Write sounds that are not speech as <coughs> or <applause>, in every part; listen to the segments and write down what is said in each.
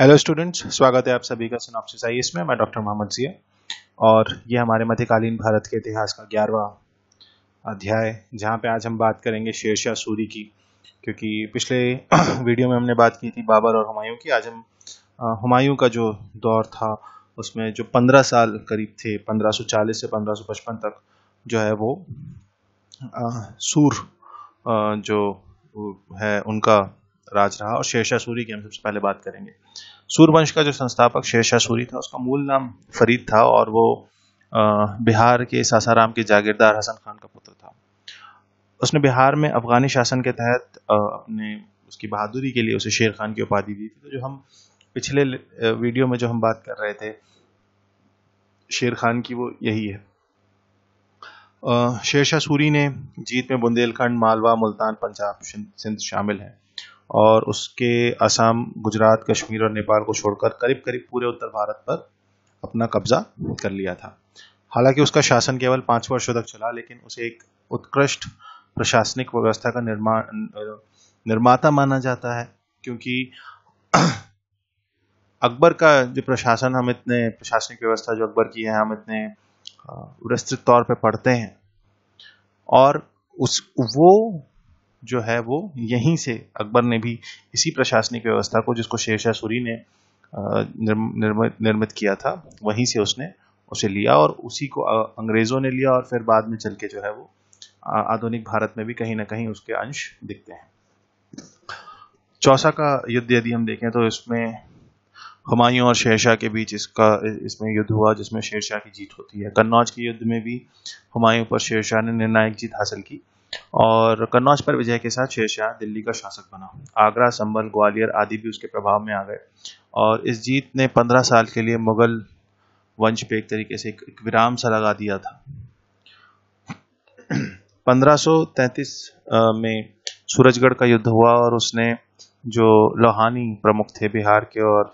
hello students स्वागत है आप सभी का सिनॉप्सिस आई इसमें मैं डॉक्टर मोहम्मद जिया और ये हमारे मध्यकालीन भारत के इतिहास का ग्यारहवा अध्याय जहाँ पे आज हम बात करेंगे शेरशाह सूरी की क्योंकि पिछले <clears throat> वीडियो में हमने बात की थी बाबर और हुमायूं की आज हम हुमायूं का जो दौर था उसमें जो पंद्रह साल करीब थे पंद्रह से पंद्रह तक जो है वो आ, सूर आ, जो है उनका राज रहा और शेरशाह सूरी की हम सबसे पहले बात करेंगे सूरवंश का जो संस्थापक शेरशाह सूरी था उसका मूल नाम फरीद था और वो बिहार के सासाराम के जागीरदार हसन खान का पुत्र था उसने बिहार में अफगानी शासन के तहत अपने उसकी बहादुरी के लिए उसे शेर खान की उपाधि दी थी तो जो हम पिछले वीडियो में जो हम बात कर रहे थे शेर खान की वो यही है शेरशाह सूरी ने जीत में बुंदेलखंड मालवा मुल्तान पंजाब सिंध शामिल हैं और उसके असम गुजरात कश्मीर और नेपाल को छोड़कर करीब करीब पूरे उत्तर भारत पर अपना कब्जा कर लिया था हालांकि उसका शासन केवल पांच वर्षों तक चला लेकिन उसे एक उत्कृष्ट प्रशासनिक व्यवस्था का निर्माण निर्माता माना जाता है क्योंकि अकबर का जो प्रशासन हम इतने प्रशासनिक व्यवस्था जो अकबर की है हम इतने विस्तृत तौर पर पढ़ते हैं और उस वो जो है वो यहीं से अकबर ने भी इसी प्रशासनिक व्यवस्था को जिसको शेरशाह सूरी ने निर्मित निर्मित किया था वहीं से उसने उसे लिया और उसी को अंग्रेज़ों ने लिया और फिर बाद में चल के जो है वो आधुनिक भारत में भी कहीं ना कहीं उसके अंश दिखते हैं चौसा का युद्ध यदि हम देखें तो इसमें हुमायूं और शेरशाह के बीच इसका इसमें युद्ध हुआ जिसमें शेरशाह की जीत होती है कन्नौज के युद्ध में भी हुमायूं पर शेरशाह ने निर्णायक जीत हासिल की और कन्नौज पर विजय के साथ शेरशाह दिल्ली का शासक बना आगरा संभल ग्वालियर आदि भी उसके प्रभाव में आ गए और इस जीत ने पंद्रह साल के लिए मुगल वंश पे एक तरीके से एक विराम सा लगा दिया था 1533 में सूरजगढ़ का युद्ध हुआ और उसने जो लोहानी प्रमुख थे बिहार के और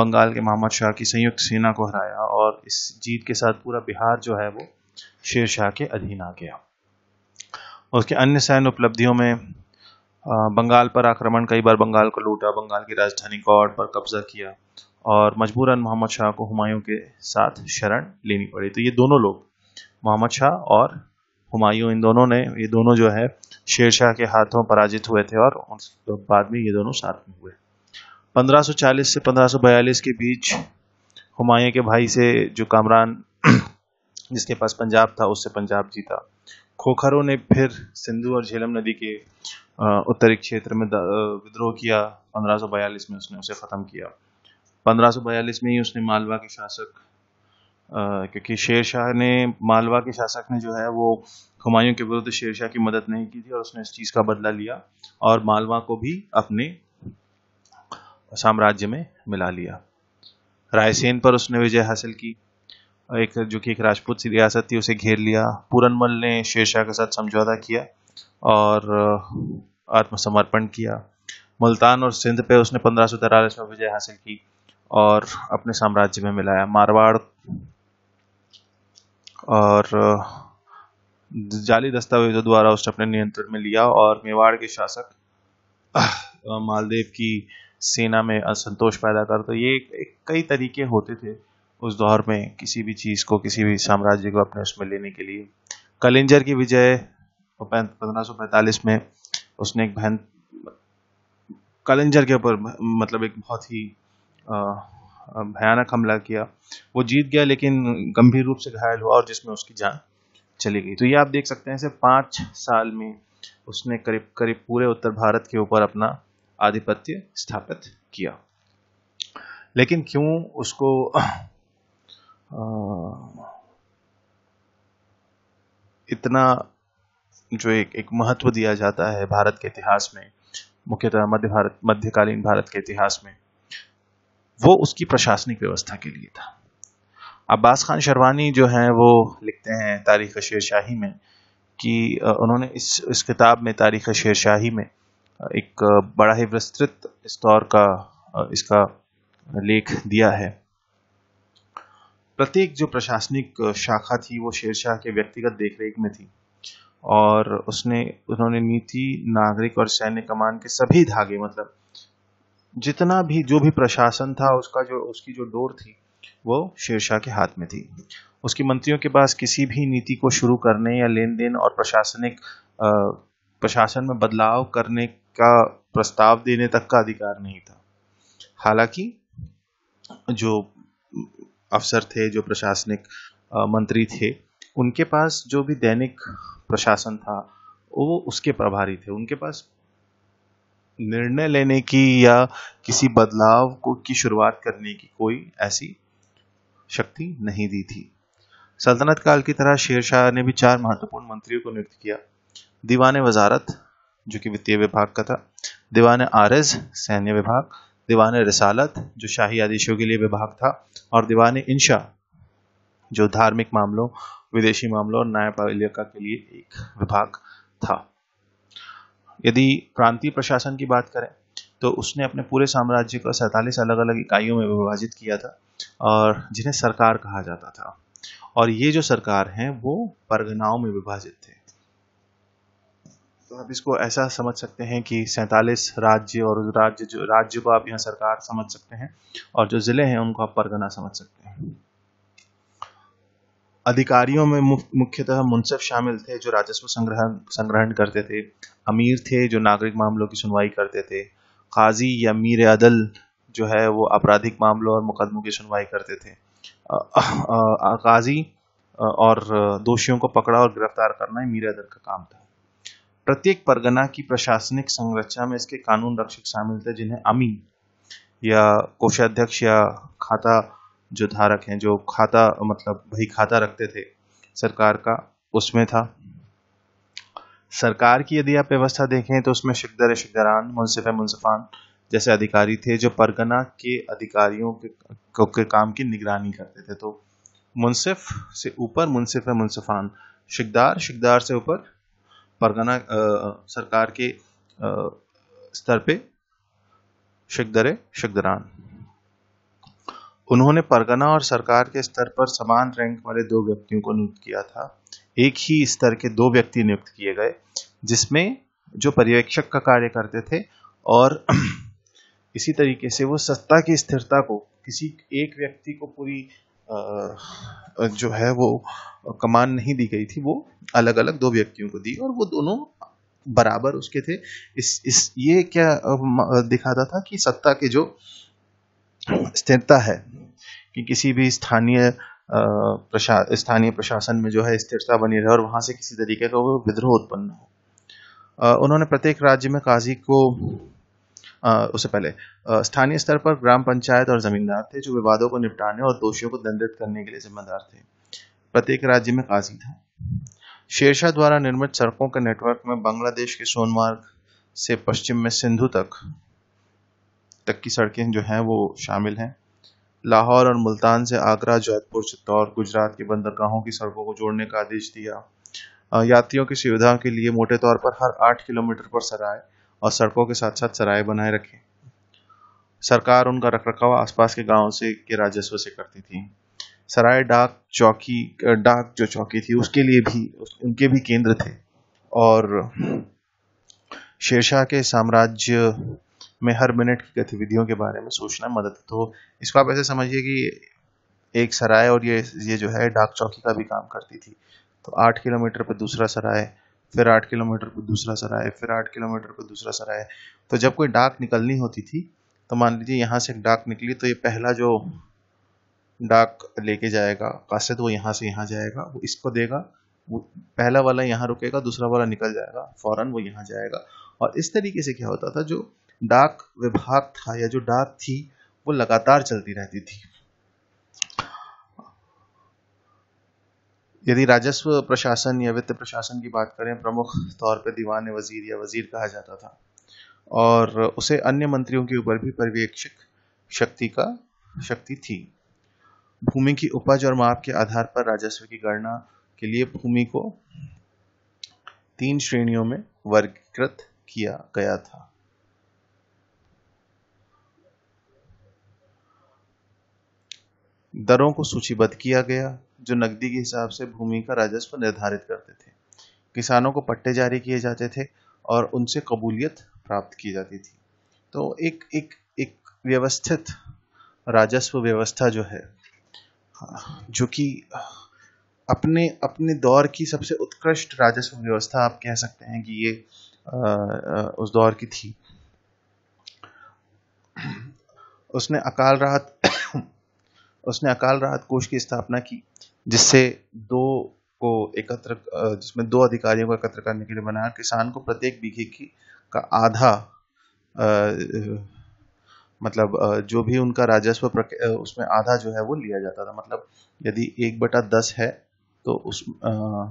बंगाल के मोहम्मद शाह की संयुक्त सेना को हराया और इस जीत के साथ पूरा बिहार जो है वो शेर शाह के अधीन आ गया उसके अन्य सैन्य उपलब्धियों में बंगाल पर आक्रमण कई बार बंगाल को लूटा बंगाल की राजधानी गौड़ पर कब्जा किया और मजबूरन मोहम्मद शाह को हुमायूं के साथ शरण लेनी पड़ी तो ये दोनों लोग मोहम्मद शाह और हुमायूं इन दोनों ने ये दोनों जो है शेर शाह के हाथों पराजित हुए थे और उस तो बाद में ये दोनों साथ में हुए 1540 से 1542 के बीच हुमायूं के भाई से जो कामरान जिसके पास पंजाब था उससे पंजाब जीता खोखरों ने फिर सिंधु और झेलम नदी के उत्तरी क्षेत्र में विद्रोह किया 1542 में उसने उसे ख़त्म किया 1542 में ही उसने मालवा के शासक क्योंकि शेर शाह ने मालवा के शासक ने जो है वो हुमायूं के विरुद्ध शेर शाह की मदद नहीं की थी और उसने इस चीज़ का बदला लिया और मालवा को भी अपने साम्राज्य में मिला लिया रायसेन पर उसने विजय हासिल की एक जो कि एक राजपूत रियासत थी उसे घेर लिया पूरनमल ने शेरशाह के साथ समझौता किया और आत्मसमर्पण किया मुल्तान और सिंध पे उसने पंद्रह में विजय हासिल की और अपने साम्राज्य में मिलाया मारवाड़ और जाली दस्तावेजों द्वारा उसने अपने नियंत्रण में लिया और मेवाड़ के शासक मालदेव की सेना में असंतोष पैदा कर तो ये कई तरीके होते थे उस दौर में किसी भी चीज़ को किसी भी साम्राज्य को अपने उसमें लेने के लिए कलिंजर की विजय पंद्रह में उसने एक बहन कलिंजर के ऊपर मतलब एक बहुत ही भयानक हमला किया वो जीत गया लेकिन गंभीर रूप से घायल हुआ और जिसमें उसकी जान चली गई तो ये आप देख सकते हैं सिर्फ पांच साल में उसने करीब करीब पूरे उत्तर भारत के ऊपर अपना आधिपत्य स्थापित किया लेकिन क्यों उसको इतना जो एक एक महत्व दिया जाता है भारत के इतिहास में मुख्यतः मध्य भारत मध्यकालीन भारत के इतिहास में वो उसकी प्रशासनिक व्यवस्था के लिए था अब्बास खान शर्वानी जो हैं वो लिखते हैं तारीख शेरशाही में कि उन्होंने इस इस किताब में तारीख शेरशाही में एक बड़ा ही विस्तृत इस तौर का इसका लेख दिया है प्रत्येक जो प्रशासनिक शाखा थी वो शेरशाह के व्यक्तिगत देखरेख में थी और उसने उन्होंने नीति नागरिक और सैन्य कमान के सभी धागे मतलब जितना भी जो भी प्रशासन था उसका जो उसकी जो डोर थी वो शेरशाह के हाथ में थी उसकी मंत्रियों के पास किसी भी नीति को शुरू करने या लेन देन और प्रशासनिक प्रशासन में बदलाव करने का प्रस्ताव देने तक का अधिकार नहीं था हालांकि जो अफसर थे जो प्रशासनिक मंत्री थे उनके पास जो भी दैनिक प्रशासन था वो उसके प्रभारी थे उनके पास निर्णय लेने की या किसी बदलाव को की शुरुआत करने की कोई ऐसी शक्ति नहीं दी थी सल्तनत काल की तरह शेरशाह ने भी चार महत्वपूर्ण मंत्रियों को नियुक्त किया दीवान वजारत जो कि वित्तीय विभाग का था दीवान आरज सैन्य विभाग दीवान रसालत जो शाही आदेशों के लिए विभाग था और दीवान इंशा जो धार्मिक मामलों विदेशी मामलों और न्यायपालिका के लिए एक विभाग था यदि प्रांतीय प्रशासन की बात करें तो उसने अपने पूरे साम्राज्य को सैतालीस अलग अलग इकाइयों में विभाजित किया था और जिन्हें सरकार कहा जाता था और ये जो सरकार हैं वो परगनाओं में विभाजित थे तो आप इसको ऐसा समझ सकते हैं कि सैंतालीस राज्य और राज्य जो राज्य को आप यहाँ सरकार समझ सकते हैं और जो ज़िले हैं उनको आप परगना समझ सकते हैं अधिकारियों में मुख्यतः मुंसफ शामिल थे जो राजस्व संग्रहण संग्रहण करते थे अमीर थे जो नागरिक मामलों की सुनवाई करते थे काजी या मीर अदल जो है वो आपराधिक मामलों और मुकदमों की सुनवाई करते थे काजी और दोषियों को पकड़ा और गिरफ्तार करना मीर अदल का काम था प्रत्येक परगना की प्रशासनिक संरचना में इसके कानून रक्षक शामिल थे जिन्हें अमीन या कोषाध्यक्ष या खाता जो धारक हैं जो खाता मतलब भाई खाता रखते थे सरकार का उसमें था सरकार की यदि आप व्यवस्था देखें तो उसमें शिकदर शिकदरान मुनसिफ मुनसफान जैसे अधिकारी थे जो परगना के अधिकारियों के, के काम की निगरानी करते थे तो मुनसिफ से ऊपर मुनसिफ मुनसफान शिकदार शिकदार से ऊपर परगना सरकार के स्तर पे शकदर शिकदरान उन्होंने परगना और सरकार के स्तर पर समान रैंक वाले दो व्यक्तियों को नियुक्त किया था एक ही स्तर के दो व्यक्ति नियुक्त किए गए जिसमें जो पर्यवेक्षक का कार्य करते थे और <clears throat> इसी तरीके से वो सत्ता की स्थिरता को किसी एक व्यक्ति को पूरी जो है वो कमान नहीं दी गई थी वो अलग अलग दो व्यक्तियों को दी और वो दोनों बराबर उसके थे इस इस ये क्या दिखाता था कि सत्ता के जो स्थिरता है कि किसी भी स्थानीय प्रशा स्थानीय प्रशासन में जो है स्थिरता बनी रहे और वहां से किसी तरीके का वो विद्रोह उत्पन्न हो उन्होंने प्रत्येक राज्य में काजी को उससे पहले स्थानीय स्तर पर ग्राम पंचायत और जमींदार थे जो विवादों को निपटाने और दोषियों को दंडित करने के लिए जिम्मेदार थे प्रत्येक राज्य में काजी था शेरशाह द्वारा निर्मित सड़कों के नेटवर्क में बांग्लादेश के सोनमार्ग से पश्चिम में सिंधु तक तक की सड़कें जो हैं वो शामिल हैं लाहौर और मुल्तान से आगरा जयपुर चित्तौड़ गुजरात के बंदरगाहों की सड़कों को जोड़ने का आदेश दिया यात्रियों की सुविधा के लिए मोटे तौर पर हर आठ किलोमीटर पर सराय और सड़कों के साथ साथ सराय बनाए रखे सरकार उनका रखरखाव आसपास के गांवों से के राजस्व से करती थी सराय डाक चौकी डाक जो चौकी थी उसके लिए भी उनके भी केंद्र थे और शेरशाह के साम्राज्य में हर मिनट की गतिविधियों के बारे में सोचना मदद तो इसको आप ऐसे समझिए कि एक सराय और ये ये जो है डाक चौकी का भी काम करती थी तो आठ किलोमीटर पर दूसरा सराय फिर आठ किलोमीटर पर दूसरा सराय फिर आठ किलोमीटर पर दूसरा सराय तो जब कोई डाक निकलनी होती थी तो मान लीजिए यहाँ से एक डाक निकली तो ये पहला जो डाक लेके जाएगा कासद वो यहाँ से यहाँ जाएगा वो इसको देगा वो पहला वाला यहाँ रुकेगा दूसरा वाला निकल जाएगा फौरन वो यहाँ जाएगा और इस तरीके से क्या होता था जो डाक विभाग था या जो डाक थी वो लगातार चलती रहती थी यदि राजस्व प्रशासन या वित्त प्रशासन की बात करें प्रमुख तौर पर दीवान वजीर या वजीर कहा जाता था और उसे अन्य मंत्रियों के ऊपर भी पर्यवेक्षक शक्ति का शक्ति थी भूमि की उपज और माप के आधार पर राजस्व की गणना के लिए भूमि को तीन श्रेणियों में वर्गीकृत किया गया था दरों को सूचीबद्ध किया गया जो नकदी के हिसाब से भूमि का राजस्व निर्धारित करते थे किसानों को पट्टे जारी किए जाते थे और उनसे कबूलियत प्राप्त की जाती थी तो एक एक एक व्यवस्थित राजस्व व्यवस्था जो है हाँ, जो कि अपने अपने दौर की सबसे उत्कृष्ट राजस्व व्यवस्था आप कह सकते हैं कि ये उस दौर की थी उसने अकाल राहत <coughs> उसने अकाल राहत कोष की स्थापना की जिससे दो को एकत्र जिसमें दो अधिकारियों को एकत्र करने के लिए बनाया किसान को प्रत्येक बीघे की का आधा आ, मतलब जो भी उनका राजस्व उसमें आधा जो है वो लिया जाता था मतलब यदि एक बटा दस है तो उस आ,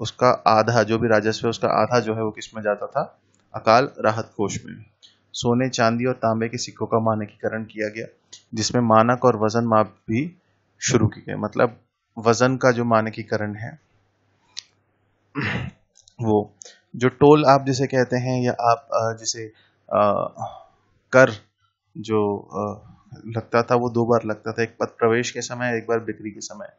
उसका आधा जो भी राजस्व है उसका आधा जो है वो किसमें जाता था अकाल राहत कोष में सोने चांदी और तांबे के सिक्कों का मानकीकरण किया गया जिसमें मानक और वजन माप भी शुरू की गई मतलब वजन का जो मानकीकरण है वो जो टोल आप जिसे कहते हैं या आप जिसे कर जो लगता था वो दो बार लगता था एक पद प्रवेश के समय एक बार बिक्री के समय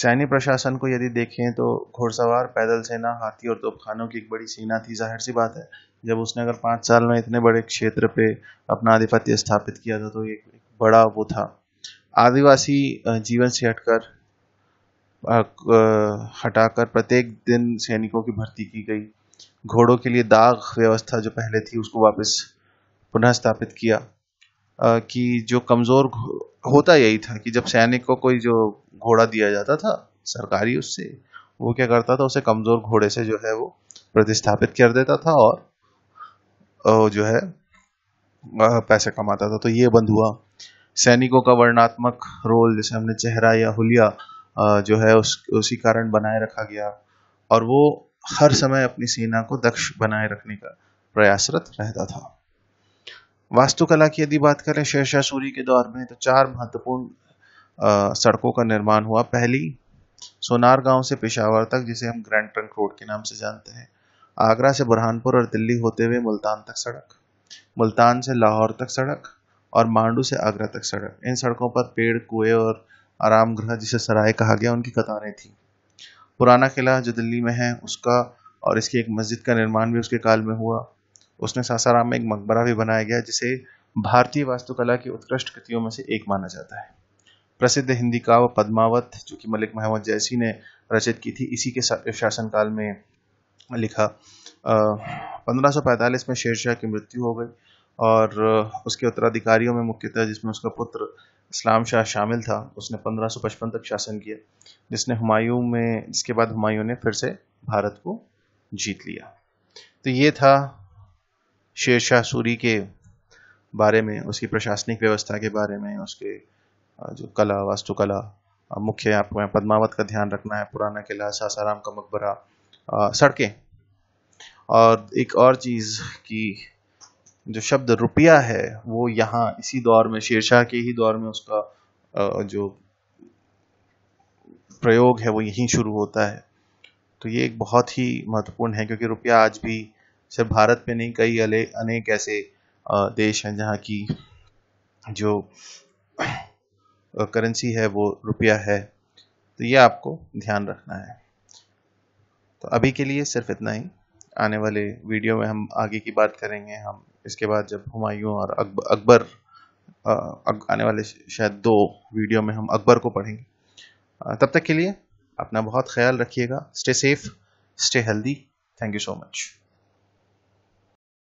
सैन्य प्रशासन को यदि देखें तो घोड़सवार पैदल सेना हाथी और तोपखानों की एक बड़ी सेना थी जाहिर सी बात है जब उसने अगर पांच साल में इतने बड़े क्षेत्र पे अपना आधिपत्य स्थापित किया था तो एक, एक बड़ा वो था आदिवासी जीवन से हटकर हटाकर प्रत्येक दिन सैनिकों की भर्ती की गई घोड़ों के लिए दाग व्यवस्था जो पहले थी उसको वापस पुनः स्थापित किया कि जो कमज़ोर होता यही था कि जब सैनिक को कोई जो घोड़ा दिया जाता था सरकारी उससे वो क्या करता था उसे कमज़ोर घोड़े से जो है वो प्रतिस्थापित कर देता था और जो है पैसे कमाता था तो ये बंद हुआ सैनिकों का वर्णात्मक रोल जैसे हमने चेहरा या हुलिया जो है उस उसी कारण बनाए रखा गया और वो हर समय अपनी सेना को दक्ष बनाए रखने का प्रयासरत रहता था वास्तुकला की यदि बात करें शेरशाह सूरी के दौर में तो चार महत्वपूर्ण सड़कों का निर्माण हुआ पहली सोनार गांव से पेशावर तक जिसे हम ग्रैंड ट्रंक रोड के नाम से जानते हैं आगरा से बुरहानपुर और दिल्ली होते हुए मुल्तान तक सड़क मुल्तान से लाहौर तक सड़क और मांडू से आगरा तक सड़क इन सड़कों पर पेड़ कुएं और आराम गृह जिसे सराय कहा गया उनकी कतारें थी पुराना किला जो दिल्ली में है उसका और इसकी एक मस्जिद का निर्माण भी उसके काल में हुआ उसने सासाराम में एक मकबरा भी बनाया गया जिसे भारतीय वास्तुकला की उत्कृष्ट कृतियों में से एक माना जाता है प्रसिद्ध हिंदी काव्य पद्मावत जो कि मलिक महमद जैसी ने रचित की थी इसी के शासन काल में लिखा पंद्रह में शेरशाह की मृत्यु हो गई और उसके उत्तराधिकारियों में मुख्यतः जिसमें उसका पुत्र इस्लाम शाह शामिल था उसने 1555 तक शासन किया जिसने हुमायूं में जिसके बाद हुमायूं ने फिर से भारत को जीत लिया तो ये था शेर शाह सूरी के बारे में उसकी प्रशासनिक व्यवस्था के बारे में उसके जो कला वास्तुकला मुख्य आपको पद्मावत का ध्यान रखना है पुराना किला सासाराम का मकबरा सड़कें और एक और चीज़ की जो शब्द रुपया है वो यहाँ इसी दौर में शेरशाह के ही दौर में उसका जो प्रयोग है वो यहीं शुरू होता है तो ये एक बहुत ही महत्वपूर्ण है क्योंकि रुपया आज भी सिर्फ भारत में नहीं कई अनेक ऐसे देश हैं जहाँ की जो करेंसी है वो रुपया है तो ये आपको ध्यान रखना है तो अभी के लिए सिर्फ इतना ही आने वाले वीडियो में हम आगे की बात करेंगे हम इसके बाद जब हुमायूं और अकब, अकबर अग, आने वाले शायद दो वीडियो में हम अकबर को पढ़ेंगे तब तक के लिए अपना बहुत ख्याल रखिएगा stay safe stay healthy thank you so much